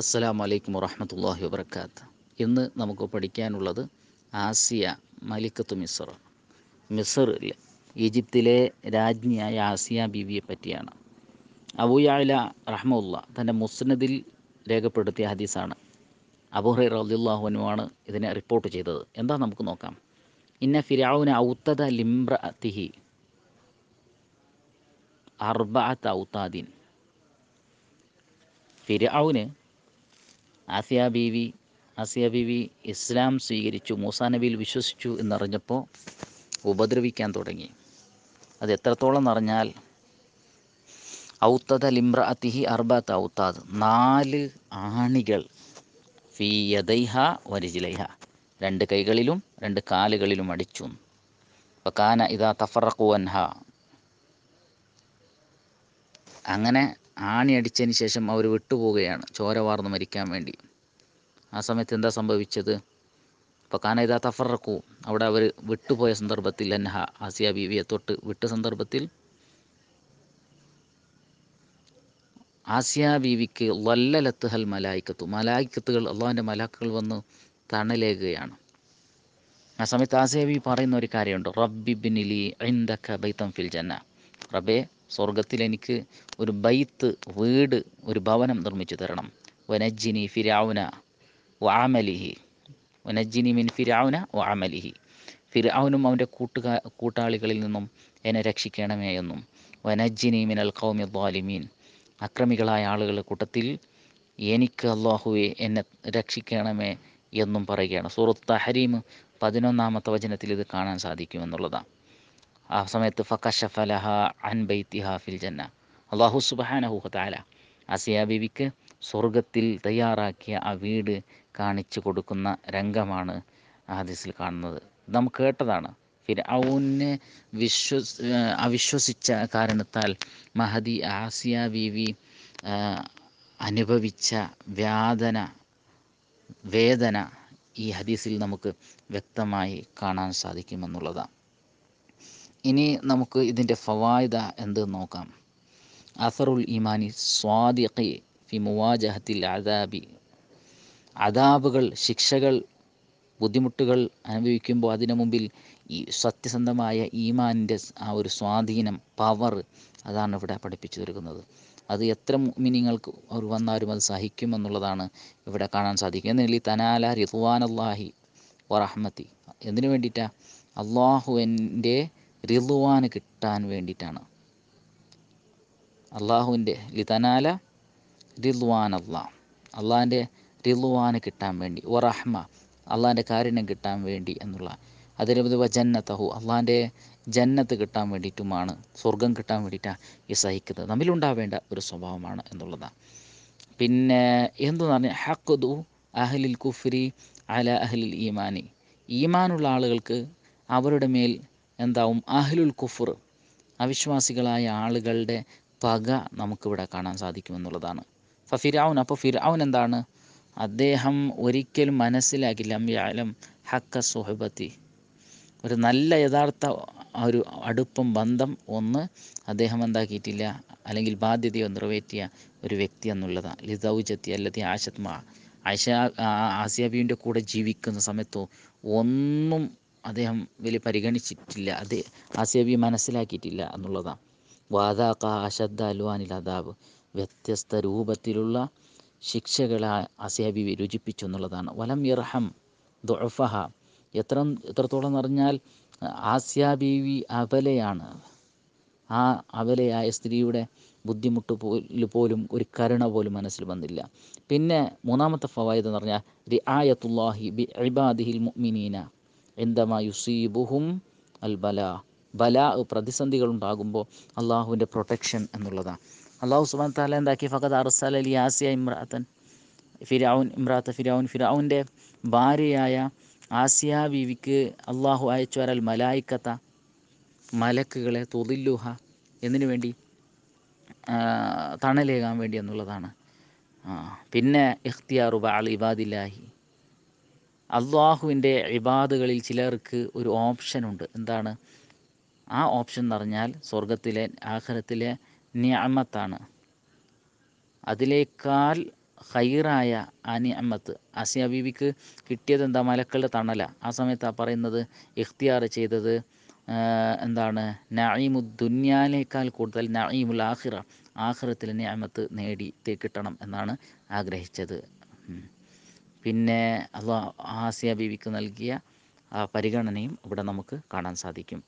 അസ്സലാം വലൈക്കും വറഹമത്തല്ലാഹി വബർക്കാത്ത് ഇന്ന് നമുക്ക് പഠിക്കാനുള്ളത് ആസിയ മലിക്കത്ത് മിസർ മിസറിൽ ഈജിപ്തിലെ രാജ്ഞിയായ ആസിയ ബീവിയെ പറ്റിയാണ് അബുയാല റഹ്മുള്ള തൻ്റെ മുസ്നദിൽ രേഖപ്പെടുത്തിയ ഹദീസാണ് അബുഹൈ റബുല്ലാഹുനുമാണ് ഇതിനെ റിപ്പോർട്ട് ചെയ്തത് എന്താ നമുക്ക് നോക്കാം ഇന്ന ഫിരാവുന ഔത്തദ ലിംബ്ര തിഹി അർബാത്ത് ഔത്താദീൻ ഫിരാവുന് ആസിയ ബീവി ആസിയ ബീവി ഇസ്ലാം സ്വീകരിച്ചു മൂസാ നബിയിൽ വിശ്വസിച്ചു എന്നറിഞ്ഞപ്പോൾ ഉപദ്രവിക്കാൻ തുടങ്ങി അത് എത്രത്തോളം എന്നറിഞ്ഞാൽ ഔത്തത ലിംറ അതിഹി അർബാത്ത് ഔത്താദ് നാല് ആണികൾ ഫീ യദൈഹ വരിജിലൈഹ രണ്ട് കൈകളിലും രണ്ട് കാലുകളിലും അടിച്ചു കാന ഇതാ തഫറക്കുവൻഹ അങ്ങനെ അടിച്ചതിന് ശേഷം അവർ വിട്ടുപോവുകയാണ് ചോര വാർന്ന് മരിക്കാൻ വേണ്ടി ആ സമയത്ത് എന്താ സംഭവിച്ചത് അപ്പോൾ കാനയിത തഫറക്കു അവിടെ അവർ വിട്ടുപോയ സന്ദർഭത്തിൽ അൻഹ ആസിയ ബീവിയെ തൊട്ട് വിട്ട സന്ദർഭത്തിൽ ആസിയ ബീവിക്ക് ലല്ലലത്തുഹൽ മലായിക്കത്തു മലായിക്കത്തുകൾ അള്ളാഹുവിൻ്റെ മലാക്കുകൾ വന്ന് തണലേകുകയാണ് ആ സമയത്ത് ആസിയ ബീവി പറയുന്ന ഒരു കാര്യമുണ്ട് റബ്ബിബിനിലി ഐന്ദക്ക ബൈത്തം ഫിൽ ജന്ന റബ്ബേ സ്വർഗത്തിൽ എനിക്ക് ഒരു ബൈത്ത് വീട് ഒരു ഭവനം നിർമ്മിച്ചു തരണം വനജ്ജിനി ഫിരാവുന വാമലിഹി വനജ്ജിനി മിൻ ഫിരാവുന വാമലിഹി ഫിരാവുനും അവൻ്റെ കൂട്ടുകാ കൂട്ടാളികളിൽ നിന്നും എന്നെ രക്ഷിക്കണമേ എന്നും വനജ്ജിനി മിനൽ കൗമി വാലിമീൻ അക്രമികളായ ആളുകളുടെ കൂട്ടത്തിൽ എനിക്ക് അള്ളാഹുവെ എന്നെ രക്ഷിക്കണമേ എന്നും പറയുകയാണ് സൂറത്ത് തഹരീം പതിനൊന്നാമത്തെ വചനത്തിൽ ഇത് കാണാൻ സാധിക്കുമെന്നുള്ളതാണ് ആ സമയത്ത് ഫക്കഷഫലഹ അൻ ബൈത്തിഹ ഫിൽ ജന്ന അള്ളാഹു സുബാനഹുഹത്താല ആസിയ ബിവിക്ക് സ്വർഗത്തിൽ തയ്യാറാക്കിയ ആ വീട് കാണിച്ചു കൊടുക്കുന്ന രംഗമാണ് ഹദീസിൽ കാണുന്നത് നമ്മൾ കേട്ടതാണ് ഫിർഔനെ വിശ്വസ് അവിശ്വസിച്ച കാരണത്താൽ മഹദി ആസിയ ബിവി അനുഭവിച്ച വ്യാധന വേദന ഈ ഹദീസിൽ നമുക്ക് വ്യക്തമായി കാണാൻ സാധിക്കുമെന്നുള്ളതാണ് ഇനി നമുക്ക് ഇതിൻ്റെ ഫവായിദ എന്ത് നോക്കാം അസറുൽ ഈമാനി സ്വാദിഖി ഫി മുവാജഹത്തിൽ അദാബി അദാബുകൾ ശിക്ഷകൾ ബുദ്ധിമുട്ടുകൾ അനുഭവിക്കുമ്പോൾ അതിനു മുമ്പിൽ ഈ സത്യസന്ധമായ ഈമാനിൻ്റെ ആ ഒരു സ്വാധീനം പവർ അതാണ് ഇവിടെ പഠിപ്പിച്ചു തരുന്നത് അത് എത്ര മിനിങ്ങൾക്ക് അവർ വന്നാലും അത് സഹിക്കുമെന്നുള്ളതാണ് ഇവിടെ കാണാൻ സാധിക്കുക എന്നാൽ ഈ തനാല അള്ളാഹി വറഹ്മത്തി എന്തിനു വേണ്ടിയിട്ടാണ് അള്ളാഹുവിൻ്റെ റിളുവാന് കിട്ടാൻ വേണ്ടിയിട്ടാണ് അള്ളാഹുവിൻ്റെ ലിതനാല റിളുവാൻ അള്ളാഹ് അള്ളാഹിൻ്റെ റിളുവാന് കിട്ടാൻ വേണ്ടി ഒറഹ്മ അള്ളാഹിൻ്റെ കാരുണ്യം കിട്ടാൻ വേണ്ടി എന്നുള്ള അതിരപതി ജന്നത്തഹു അള്ളാഹിൻ്റെ ജന്നത്ത് കിട്ടാൻ വേണ്ടിയിട്ടുമാണ് സ്വർഗം കിട്ടാൻ വേണ്ടിയിട്ടാണ് ഈ സഹിക്കുന്നത് നമ്മിലുണ്ടാവേണ്ട ഒരു സ്വഭാവമാണ് എന്നുള്ളതാണ് പിന്നെ എന്തു പറഞ്ഞാൽ ഹക്കുദു അഹലിൽ കുഫ്രി അല അഹലിൽ ഈമാനി ഈമാനുള്ള ആളുകൾക്ക് അവരുടെ മേൽ എന്താവും അഹ്ലുൽ കുഫർ അവിശ്വാസികളായ ആളുകളുടെ പക നമുക്കിവിടെ കാണാൻ സാധിക്കുമെന്നുള്ളതാണ് അപ്പോൾ ഫിരാവുൻ അപ്പോൾ ഫിരാവുൻ എന്താണ് അദ്ദേഹം ഒരിക്കലും മനസ്സിലാക്കില്ല അമ്യാലം ഹക്ക സുഹബത്തി ഒരു നല്ല യഥാർത്ഥ ഒരു അടുപ്പം ബന്ധം ഒന്ന് അദ്ദേഹം എന്താക്കിയിട്ടില്ല അല്ലെങ്കിൽ ബാധ്യതയോ നിറവേറ്റിയ ഒരു വ്യക്തി എന്നുള്ളതാണ് ലിതൗജത്തി അല്ലെങ്കിൽ ആശത്മ ആശ ആസിയാബീവിൻ്റെ കൂടെ ജീവിക്കുന്ന സമയത്തോ ഒന്നും അദ്ദേഹം വലിയ പരിഗണിച്ചിട്ടില്ല അത് ആ മനസ്സിലാക്കിയിട്ടില്ല എന്നുള്ളതാണ് വാതാക്ക അശദ്ധ അൽവാനിൽ അദാബ് വ്യത്യസ്ത രൂപത്തിലുള്ള ശിക്ഷകളെ അസേബി രുചിപ്പിച്ചു എന്നുള്ളതാണ് വലം ഇറഹം ദുഫഹ എത്ര എത്രത്തോളം പറഞ്ഞാൽ ആസ്യാ ബീവി അബലയാണ് ആ അബലയായ സ്ത്രീയുടെ ബുദ്ധിമുട്ട് പോലും പോലും ഒരു കരുണ പോലും മനസ്സിൽ വന്നില്ല പിന്നെ മൂന്നാമത്തെ ഫവായത് എന്ന് പറഞ്ഞാൽ രി ആയത്തുല്ലാഹി ബി ഇബാദിഹിൽ മുഅ്മിനീന എന്തമാ അൽ ബല ബല പ്രതിസന്ധികൾ ഉണ്ടാകുമ്പോൾ അള്ളാഹുവിൻ്റെ പ്രൊട്ടക്ഷൻ എന്നുള്ളതാണ് അള്ളാഹു സുബാൻ താല എന്താക്കി ഫഖദ് അർസൽ അലി ആസിയ ഇമ്രാത്തൻ ഫിരാവുൻ ഇമ്രാത്ത ഫിരാവുൻ ഫിരാവുൻ്റെ ഭാര്യയായ ആസിയ ബീവിക്ക് അള്ളാഹു അയച്ചു വരൽ മലായിക്കത്ത മലക്കുകളെ തൊതില്ലുഹ എന്നിനു വേണ്ടി തണലേകാൻ വേണ്ടി എന്നുള്ളതാണ് പിന്നെ ഇഖ്തിയാറുബ അൽ ഇബാദില്ലാഹി അള്ളാഹുവിൻ്റെ ഇബാദുകളിൽ ചിലർക്ക് ഒരു ഓപ്ഷനുണ്ട് എന്താണ് ആ ഓപ്ഷൻ എന്ന് പറഞ്ഞാൽ സ്വർഗത്തിലെ ആഹരത്തിലെ നിയമത്താണ് അതിലേക്കാൾ ഹൈറായ ആ നിയമത്ത് ആസിയ ബീവിക്ക് കിട്ടിയത് എന്താ മലക്കളുടെ തണല ആ സമയത്ത് ആ പറയുന്നത് ഇഖ്തിയാർ ചെയ്തത് എന്താണ് നായിമു ദുന്യാനേക്കാൾ കൂടുതൽ നഈമുൽ ആഹിറ ആഹിറത്തിലെ നിയമത്ത് നേടി കിട്ടണം എന്നാണ് ആഗ്രഹിച്ചത് പിന്നെ അള്ളാഹ് ആസിയ ബീവിക്ക് നൽകിയ പരിഗണനയും ഇവിടെ നമുക്ക് കാണാൻ സാധിക്കും